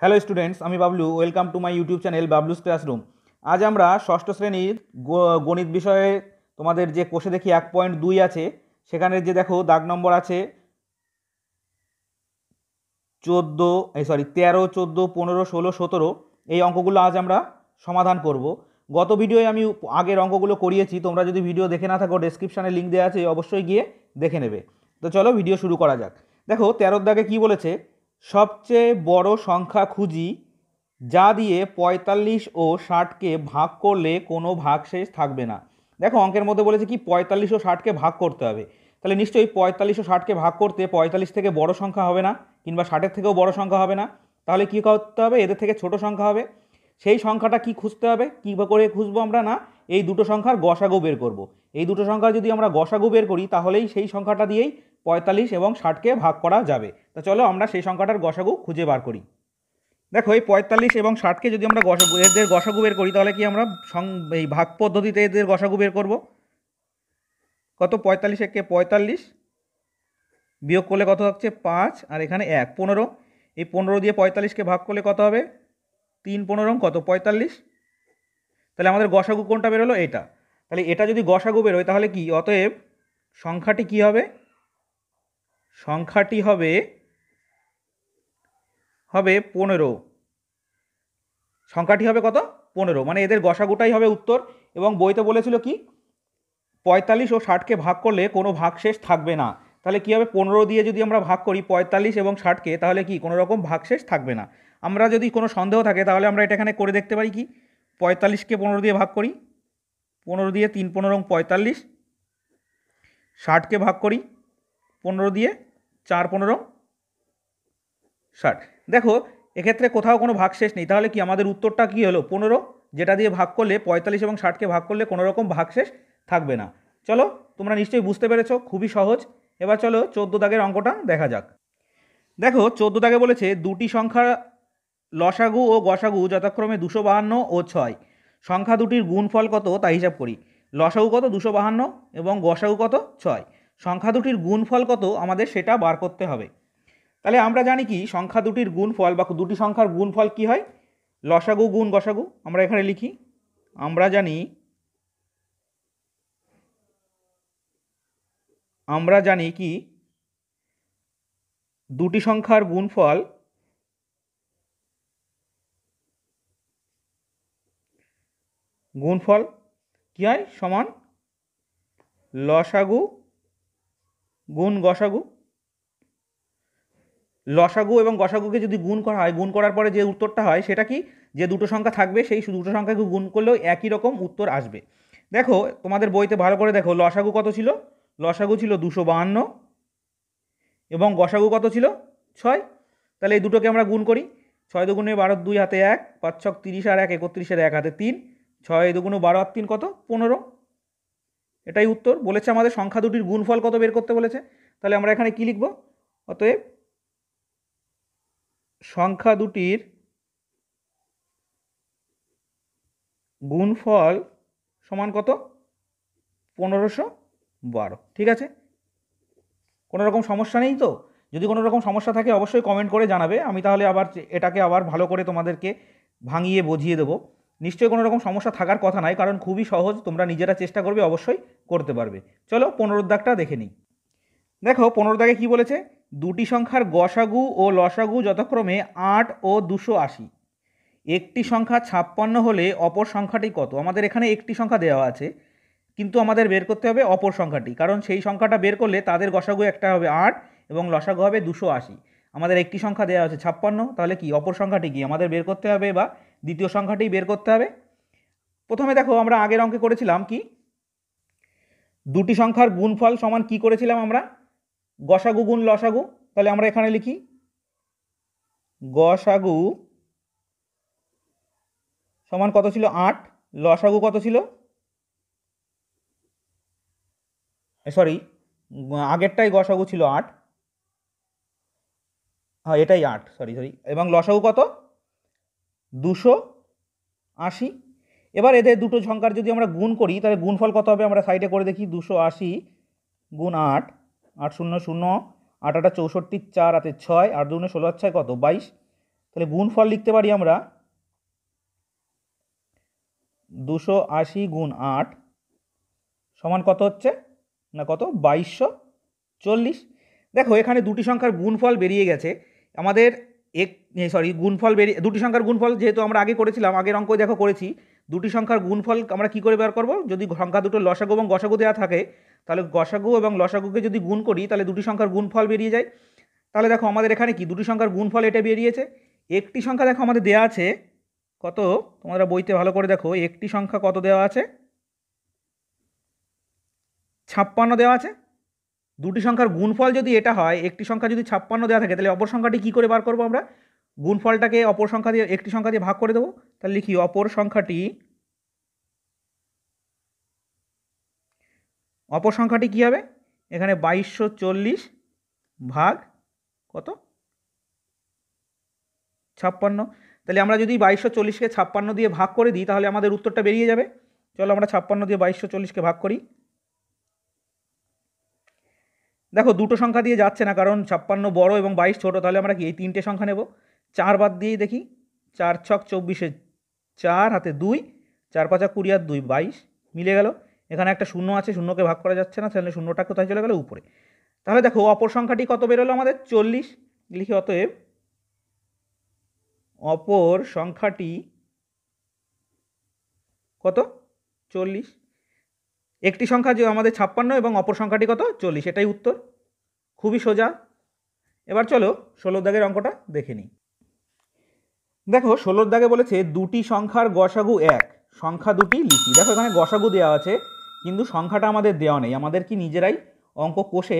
Hello students আমি Bablu welcome to my YouTube channel Bablu's classroom আজ আমরা ষষ্ঠ শ্রেণীর গণিত বিষয়ে তোমাদের যে কোষে দেখি এক পয়েন্ট দুই আছে সেখানে যে দেখো দাগ নম্বর আছে চোদ্দো এই সরি তেরো চোদ্দো পনেরো ষোলো সতেরো এই অঙ্কগুলো আজ আমরা সমাধান করব গত ভিডিওয়ে আমি আগের অঙ্কগুলো করিয়েছি তোমরা যদি ভিডিও দেখে না থাকো ডেসক্রিপশানে লিঙ্ক দেওয়া আছে অবশ্যই গিয়ে দেখে নেবে তো চলো ভিডিও শুরু করা যাক দেখো তেরোর দাগে কি বলেছে সবচেয়ে বড় সংখ্যা খুঁজি যা দিয়ে পঁয়তাল্লিশ ও ষাটকে ভাগ করলে কোনো ভাগশেষ থাকবে না দেখো অঙ্কের মধ্যে বলেছে কি পঁয়তাল্লিশ ও ষাটকে ভাগ করতে হবে তাহলে নিশ্চয়ই পঁয়তাল্লিশ ও ষাটকে ভাগ করতে পঁয়তাল্লিশ থেকে বড় সংখ্যা হবে না কিংবা ষাটের থেকেও বড় সংখ্যা হবে না তাহলে কী করতে হবে এদের থেকে ছোট সংখ্যা হবে সেই সংখ্যাটা কি খুঁজতে হবে কী করে খুঁজবো আমরা না এই দুটো সংখ্যার গসাগো বের করব। এই দুটো সংখ্যা যদি আমরা গসাগো বের করি তাহলেই সেই সংখ্যাটা দিয়েই পঁয়তাল্লিশ এবং ষাটকে ভাগ করা যাবে তা চলো আমরা সেই সংখ্যাটার গসাগু খুঁজে বার করি দেখো এই পঁয়তাল্লিশ এবং ষাটকে যদি আমরা গসাগু এদের গসাগু বের করি তাহলে কি আমরা এই ভাগ পদ্ধতিতে এদের গসাগু বের করবো কত পঁয়তাল্লিশ একে পঁয়তাল্লিশ বিয়োগ করলে কত হচ্ছে পাঁচ আর এখানে এক পনেরো এই পনেরো দিয়ে পঁয়তাল্লিশকে ভাগ করলে কত হবে তিন পনেরো কত পঁয়তাল্লিশ তাহলে আমাদের গসাগু কোনটা বেরোলো এটা তাহলে এটা যদি গসাগু বেরোয় তাহলে কি অতএব সংখ্যাটি কি হবে সংখ্যাটি হবে হবে পনেরো সংখ্যাটি হবে কত পনেরো মানে এদের গসাগুটাই হবে উত্তর এবং বইতে বলেছিল কি পঁয়তাল্লিশ ও ষাটকে ভাগ করলে কোনো ভাগশেষ থাকবে না তাহলে কী হবে পনেরো দিয়ে যদি আমরা ভাগ করি পঁয়তাল্লিশ এবং ষাটকে তাহলে কি কোনো রকম ভাগশেষ থাকবে না আমরা যদি কোনো সন্দেহ থাকে তাহলে আমরা এটা এখানে করে দেখতে পারি কি পঁয়তাল্লিশকে পনেরো দিয়ে ভাগ করি পনেরো দিয়ে তিন পনেরো পঁয়তাল্লিশ ষাটকে ভাগ করি পনেরো দিয়ে চার পনেরো ষাট দেখো এক্ষেত্রে কোথাও কোনো ভাগশেষ নেই তাহলে কি আমাদের উত্তরটা কী হলো পনেরো যেটা দিয়ে ভাগ করলে পঁয়তাল্লিশ এবং ষাটকে ভাগ করলে কোনো রকম ভাগশেষ থাকবে না চলো তোমরা নিশ্চয়ই বুঝতে পেরেছ খুবই সহজ এবার চলো চোদ্দো দাগের অঙ্কটা দেখা যাক দেখো চোদ্দো দাগে বলেছে দুটি সংখ্যা লসাগু ও গসাগু যথাক্রমে দুশো বাহান্ন ও ছয় সংখ্যা দুটির গুণফল কত তা হিসাব করি লসাগু কত দুশো বাহান্ন এবং গসাগু কত ছয় সংখ্যা দুটির গুণফল কত আমাদের সেটা বার করতে হবে তাহলে আমরা জানি কি সংখ্যা দুটির গুণফল বা দুটি সংখ্যার গুণফল কি হয় লসাগু গুণ গসাগু আমরা এখানে লিখি আমরা জানি আমরা জানি কি দুটি সংখ্যার গুণফল গুণফল কী হয় সমান লসাগু গুণ গসাগু লসাগু এবং গসাগুকে যদি গুণ করা হয় গুণ করার পরে যে উত্তরটা হয় সেটা কি যে দুটো সংখ্যা থাকবে সেই দুটো সংখ্যাকে গুণ করলেও একই রকম উত্তর আসবে দেখো তোমাদের বইতে ভালো করে দেখো লসাগু কত ছিল লসাগু ছিল দুশো বাহান্ন এবং গসাগু কত ছিল ছয় তাহলে এই দুটোকে আমরা গুণ করি ছয় দুগুণে বারো দুই হাতে এক পাঁচ ছক তিরিশ আর এক একত্রিশের এক হাতে তিন ছয় দুগুণে বারো আর তিন কত পনেরো এটাই উত্তর বলেছে আমাদের সংখ্যা দুটির গুণফল কত বের করতে বলেছে তাহলে আমরা এখানে কি লিখব অতএব সংখ্যা দুটির গুণফল সমান কত পনেরোশো বারো ঠিক আছে কোনো রকম সমস্যা নেই তো যদি কোনো রকম সমস্যা থাকে অবশ্যই কমেন্ট করে জানাবে আমি তাহলে আবার এটাকে আবার ভালো করে তোমাদেরকে ভাঙিয়ে বুঝিয়ে দেবো নিশ্চয়ই কোনো রকম সমস্যা থাকার কথা নাই কারণ খুবই সহজ তোমরা নিজেরা চেষ্টা করবে অবশ্যই করতে পারবে চলো পনেরো দাগটা দেখে নিই দেখো পনেরো দাগে কী বলেছে দুটি সংখ্যার গসাগু ও লসাগু যথাক্রমে আট ও দুশো আশি একটি সংখ্যা ছাপ্পান্ন হলে অপর সংখ্যাটি কত আমাদের এখানে একটি সংখ্যা দেওয়া আছে কিন্তু আমাদের বের করতে হবে অপর সংখ্যাটি কারণ সেই সংখ্যাটা বের করলে তাদের গসাগু একটা হবে আট এবং লসাগু হবে দুশো আশি আমাদের একটি সংখ্যা দেওয়া আছে ছাপ্পান্ন তাহলে কি অপর সংখ্যাটি কি আমাদের বের করতে হবে বা দ্বিতীয় সংখ্যাটি বের করতে হবে প্রথমে দেখো আমরা আগের অঙ্কে করেছিলাম কি দুটি সংখ্যার গুণফল সমান কি করেছিলাম আমরা গসাগু গুণ লসাগু তাহলে আমরা এখানে লিখি গসাগু সমান কত ছিল আট লসাগু কত ছিল সরি আগেরটাই গসাগু ছিল আট হ্যাঁ এটাই আট সরি সরি এবং লসাগু কত দুশো আশি এবার এদের দুটো সংখ্যার যদি আমরা গুণ করি তাহলে গুণফল কত হবে আমরা সাইডে করে দেখি দুশো আশি গুণ আট আট শূন্য শূন্য আট আটা চৌষট্টি চার হাতে ছয় আট দুগুণে ষোলো ছয় কত বাইশ তাহলে গুণফল লিখতে পারি আমরা দুশো আশি গুণ আট সমান কত হচ্ছে না কত বাইশশো চল্লিশ দেখো এখানে দুটি সংখ্যার গুণফল বেরিয়ে গেছে আমাদের এক সরি গুণফল বেরিয়ে দুটি সংখ্যার গুণফল যেহেতু আমরা আগে করেছিলাম আগের অঙ্ক দেখো করেছি দুটি সংখ্যার গুণফল আমরা কি করে বের করব যদি সংখ্যা দুটো লসাগু এবং গসাগু দেওয়া থাকে তাহলে গসাগু এবং লসাগুকে যদি গুণ করি তাহলে দুটি সংখ্যার গুণফল বেরিয়ে যায় তাহলে দেখো আমাদের এখানে কি দুটি সংখ্যার গুণফল এটা বেরিয়েছে একটি সংখ্যা দেখো আমাদের দেওয়া আছে কত তোমরা বইতে ভালো করে দেখো একটি সংখ্যা কত দেওয়া আছে ছাপ্পান্ন দেওয়া আছে দুটি সংখ্যার গুণফল যদি এটা হয় একটি সংখ্যা যদি ছাপ্পান্ন দেওয়া থাকে তাহলে অপর সংখ্যাটি কী করে বার করবো আমরা গুণফলটাকে অপর সংখ্যা দিয়ে একটি সংখ্যা দিয়ে ভাগ করে দেবো তাহলে লিখি অপর সংখ্যাটি অপর সংখ্যাটি কী হবে এখানে বাইশশো চল্লিশ ভাগ কত ছাপ্পান্ন তাহলে আমরা যদি বাইশশো চল্লিশকে ছাপ্পান্ন দিয়ে ভাগ করে দিই তাহলে আমাদের উত্তরটা বেরিয়ে যাবে চলো আমরা ছাপ্পান্ন দিয়ে বাইশশো চল্লিশকে ভাগ করি দেখো দুটো সংখ্যা দিয়ে যাচ্ছে না কারণ ছাপ্পান্ন বড় এবং বাইশ ছোটো তাহলে আমরা কি এই তিনটে সংখ্যা নেব চার বাদ দিয়েই দেখি চার ছক চব্বিশে চার হাতে দুই চার পাঁচা কুড়ি আর দুই বাইশ মিলে গেল এখানে একটা শূন্য আছে শূন্যকে ভাগ করা যাচ্ছে না তাহলে শূন্যটা কোথায় চলে গেল উপরে তাহলে দেখো অপর সংখ্যাটি কত বেরোলো আমাদের চল্লিশ লিখি অতএব অপর সংখ্যাটি কত চল্লিশ একটি সংখ্যা যে আমাদের ছাপ্পান্ন এবং অপর সংখ্যাটি কত চল্লিশ এটাই উত্তর খুবই সোজা এবার চলো ষোলো দাগের অঙ্কটা দেখে নিই দেখো ষোলোর দাগে বলেছে দুটি সংখ্যার গসাগু এক সংখ্যা দুটি লিখি দেখো এখানে গসাগু দেওয়া আছে কিন্তু সংখ্যাটা আমাদের দেওয়া নেই আমাদের কি নিজেরাই অঙ্ক কষে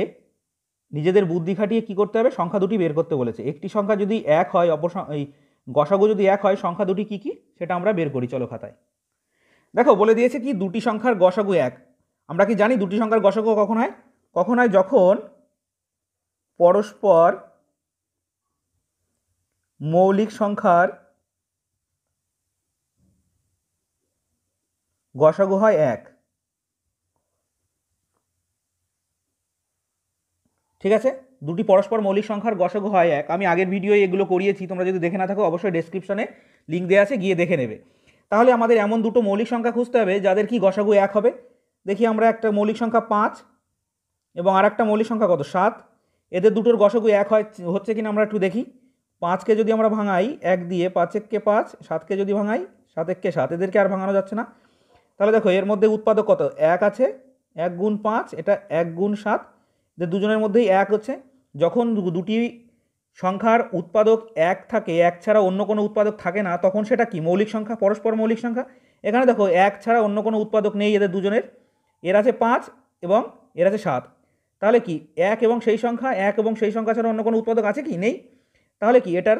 নিজেদের বুদ্ধি খাটিয়ে কি করতে হবে সংখ্যা দুটি বের করতে বলেছে একটি সংখ্যা যদি এক হয় অপর এই গসাগু যদি এক হয় সংখ্যা দুটি কি কি সেটা আমরা বের করি চলো খাতায় দেখো বলে দিয়েছে কি দুটি সংখ্যার গসাগু এক আমরা কি জানি দুটি সংখ্যার গসক কখন হয় কখন হয় যখন পরস্পর মৌলিক সংখ্যার গসক হয় এক ঠিক আছে দুটি পরস্পর মৌলিক সংখ্যার গসক হয় এক আমি আগের ভিডিও এগুলো করিয়েছি তোমরা যদি দেখে না থাকো অবশ্যই ডেসক্রিপশনে লিঙ্ক দেওয়া আছে গিয়ে দেখে নেবে তাহলে আমাদের এমন দুটো মৌলিক সংখ্যা খুঁজতে হবে যাদের কি গসাগু এক হবে দেখি আমরা একটা মৌলিক সংখ্যা পাঁচ এবং আর একটা মৌলিক সংখ্যা কত সাত এদের দুটোর গসগু এক হয় হচ্ছে কি না আমরা একটু দেখি পাঁচকে যদি আমরা ভাঙাই এক দিয়ে পাঁচ এককে পাঁচ সাতকে যদি ভাঙাই সাত এককে সাত এদেরকে আর ভাঙানো যাচ্ছে না তাহলে দেখো এর মধ্যে উৎপাদক কত এক আছে এক গুণ পাঁচ এটা এক গুণ সাত এদের দুজনের মধ্যেই এক হচ্ছে যখন দুটি সংখ্যার উৎপাদক এক থাকে এক ছাড়া অন্য কোনো উৎপাদক থাকে না তখন সেটা কি মৌলিক সংখ্যা পরস্পর মৌলিক সংখ্যা এখানে দেখো এক ছাড়া অন্য কোনো উৎপাদক নেই এদের দুজনের এর আছে পাঁচ এবং এর আছে সাত তাহলে কি এক এবং সেই সংখ্যা এক এবং সেই সংখ্যা ছাড়া অন্য কোনো উৎপাদক আছে কি নেই তাহলে কি এটার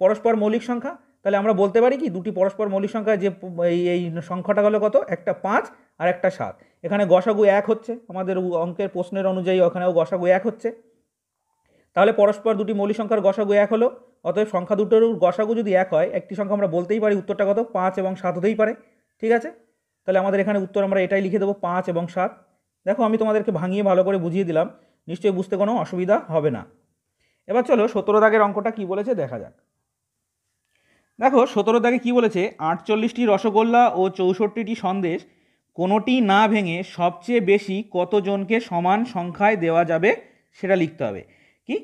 পরস্পর মৌলিক সংখ্যা তাহলে আমরা বলতে পারি কি দুটি পরস্পর মৌলিক সংখ্যা যে এই এই সংখ্যাটা হলো কত একটা পাঁচ আর একটা সাত এখানে গসাগু এক হচ্ছে আমাদের অঙ্কের প্রশ্নের অনুযায়ী ওখানেও গসাগু এক হচ্ছে তাহলে পরস্পর দুটি মৌলিক সংখ্যার গসাগু এক হলো অতএব সংখ্যা দুটোর গসাগু যদি এক হয় একটি সংখ্যা আমরা বলতেই পারি উত্তরটা কত পাঁচ এবং সাত হতেই পারে ঠিক আছে তাহলে আমাদের এখানে উত্তর আমরা এটাই লিখে দেবো পাঁচ এবং সাত দেখো আমি তোমাদেরকে ভাঙিয়ে ভালো করে বুঝিয়ে দিলাম নিশ্চয়ই বুঝতে কোনো অসুবিধা হবে না এবার চলো সতেরো দাগের অঙ্কটা কি বলেছে দেখা যাক দেখো সতেরো দাগে কি বলেছে আটচল্লিশটি রসগোল্লা ও চৌষট্টিটি সন্দেশ কোনোটি না ভেঙে সবচেয়ে বেশি কতজনকে সমান সংখ্যায় দেওয়া যাবে সেটা লিখতে হবে কি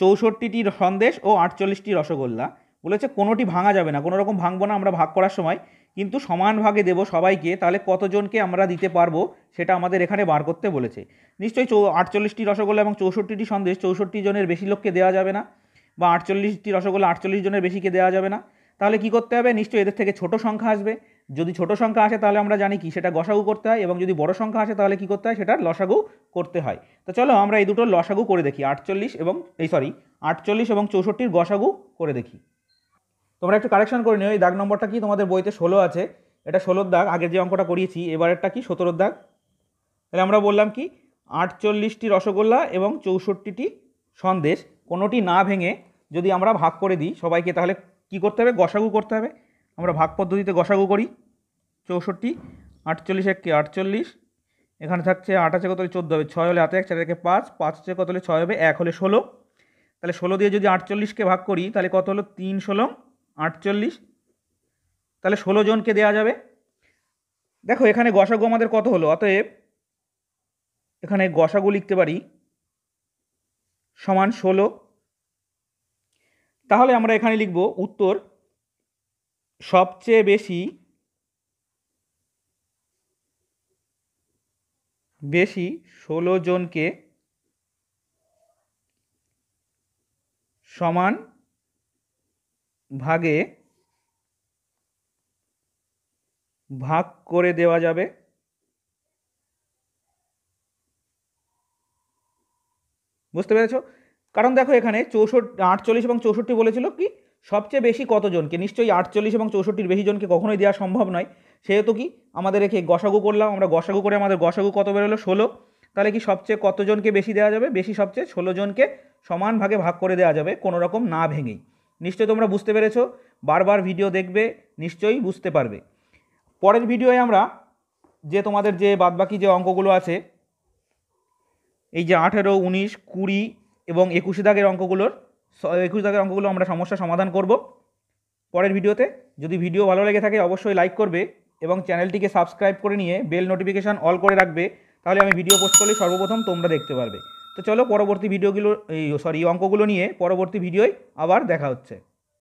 চৌষট্টিটি সন্দেশ ও আটচল্লিশটি রসগোল্লা বলেছে কোনোটি ভাঙা যাবে না কোনো রকম ভাঙবো না আমরা ভাগ করার সময় কিন্তু সমান ভাগে দেব সবাইকে তাহলে কতজনকে আমরা দিতে পারবো সেটা আমাদের এখানে বার করতে বলেছে নিশ্চয়ই চৌ আটচল্লিশটি রসগোল্লা এবং চৌষট্টিটি সন্দেশ চৌষট্টি জনের বেশি লোককে দেওয়া যাবে না বা আটচল্লিশটি রসগোল্লা আটচল্লিশ জনের বেশিকে দেওয়া যাবে না তাহলে কি করতে হবে নিশ্চয়ই এদের থেকে ছোট সংখ্যা আসবে যদি ছোট সংখ্যা আসে তাহলে আমরা জানি কি সেটা গসাগু করতে হয় এবং যদি বড় সংখ্যা আসে তাহলে কি করতে হয় সেটা লসাগু করতে হয় তো চলো আমরা এই দুটো লসাগু করে দেখি আটচল্লিশ এবং এই সরি আটচল্লিশ এবং চৌষট্টির গসাগু করে দেখি তোমরা একটু কারেকশন করে নিও এই দাগ নম্বরটা কি তোমাদের বইতে ষোলো আছে এটা ষোলোর দাগ আগের যে অঙ্কটা করিয়েছি এবারেরটা কি সতেরোর দাগ তাহলে আমরা বললাম কি আটচল্লিশটি রসগোল্লা এবং চৌষট্টিটি সন্দেশ কোনোটি না ভেঙে যদি আমরা ভাগ করে দিই সবাইকে তাহলে কি করতে হবে গসাগু করতে হবে আমরা ভাগ পদ্ধতিতে গসাগু করি চৌষট্টি আটচল্লিশ এক আটচল্লিশ এখানে থাকছে আটাশে কত হলে চোদ্দো হবে ছয় হলে হাতে এক চার একে পাঁচ পাঁচে কত হলে ছয় হবে এক হলে ষোলো তাহলে ষোলো দিয়ে যদি আটচল্লিশকে ভাগ করি তাহলে কত হলো তিন ষোলো আটচল্লিশ তাহলে ষোলো জনকে দেওয়া যাবে দেখো এখানে গসাগু আমাদের কত হলো অতএব এখানে গসাগু লিখতে পারি সমান ষোলো তাহলে আমরা এখানে লিখব উত্তর সবচেয়ে বেশি বেশি ষোলো জনকে সমান ভাগে ভাগ করে দেওয়া যাবে বুঝতে পেরেছ কারণ দেখো এখানে চৌষট্টি আটচল্লিশ এবং চৌষট্টি বলেছিল কি সবচেয়ে বেশি কতজনকে নিশ্চয়ই আটচল্লিশ এবং চৌষট্টির বেশি জনকে কখনোই দেওয়া সম্ভব নয় সেহেতু কি আমাদের একে গসাগু করলাম আমরা গসাগু করে আমাদের গসাগু কত বেরোলো ষোলো তাহলে কি সবচেয়ে কতজনকে বেশি দেওয়া যাবে বেশি সবচেয়ে ষোলো জনকে সমান ভাগে ভাগ করে দেওয়া যাবে কোনো রকম না ভেঙেই নিশ্চয়ই তোমরা বুঝতে পেরেছ বারবার ভিডিও দেখবে নিশ্চয়ই বুঝতে পারবে পরের ভিডিওয়ে আমরা যে তোমাদের যে বাদবাকি যে অঙ্কগুলো আছে এই যে আঠেরো উনিশ কুড়ি এবং একুশে দাগের অঙ্কগুলোর একুশ দাগের অঙ্কগুলো আমরা সমস্যা সমাধান করব পরের ভিডিওতে যদি ভিডিও ভালো লেগে থাকে অবশ্যই লাইক করবে এবং চ্যানেলটিকে সাবস্ক্রাইব করে নিয়ে বেল নোটিফিকেশান অল করে রাখবে তাহলে আমি ভিডিও পোস্ট করলে সর্বপ্রথম তোমরা দেখতে পারবে তো চলো পরবর্তী ভিডিওগুলো এই সরি অঙ্কগুলো নিয়ে পরবর্তী ভিডিওয় আবার দেখা হচ্ছে